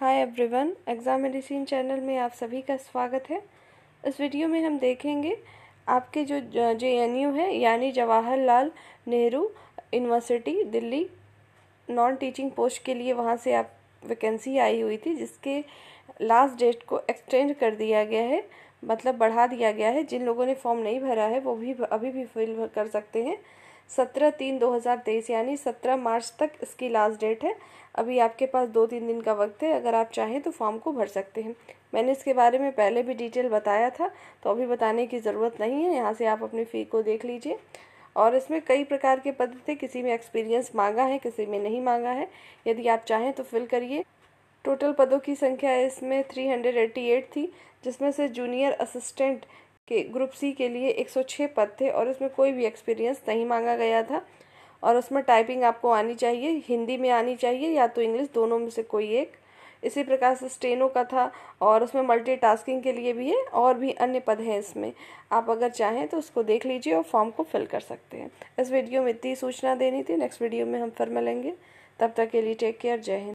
हाय everyone exam medicine channel में आप सभी का स्वागत है इस वीडियो में हम देखेंगे आपके जो जे एन यू है यानी Jawaharlal Nehru university Delhi non teaching post के लिए वहाँ से आप वैकेंसी आई हुई थी जिसके लास्ट डेट को एक्सटेंड कर दिया गया है मतलब बढ़ा दिया गया है जिन लोगों ने फॉर्म नहीं भरा है वो भी अभी भी फिल कर सकते हैं सत्रह तीन दो हज़ार तेईस यानी सत्रह मार्च तक इसकी लास्ट डेट है अभी आपके पास दो तीन दिन का वक्त है अगर आप चाहें तो फॉर्म को भर सकते हैं मैंने इसके बारे में पहले भी डिटेल बताया था तो अभी बताने की ज़रूरत नहीं है यहाँ से आप अपनी फ़ी को देख लीजिए और इसमें कई प्रकार के पद थे किसी में एक्सपीरियंस मांगा है किसी में नहीं मांगा है यदि आप चाहें तो फिल करिए टोटल पदों की संख्या इसमें 388 थी जिसमें से जूनियर असिस्टेंट के ग्रुप सी के लिए 106 पद थे और उसमें कोई भी एक्सपीरियंस नहीं मांगा गया था और उसमें टाइपिंग आपको आनी चाहिए हिंदी में आनी चाहिए या तो इंग्लिश दोनों में से कोई एक इसी प्रकार से स्टेनो का था और उसमें मल्टीटास्किंग के लिए भी है और भी अन्य पद हैं इसमें आप अगर चाहें तो उसको देख लीजिए और फॉर्म को फिल कर सकते हैं इस वीडियो में इतनी सूचना देनी थी नेक्स्ट वीडियो में हम फिर मिलेंगे तब तक के लिए टेक केयर जय हिंद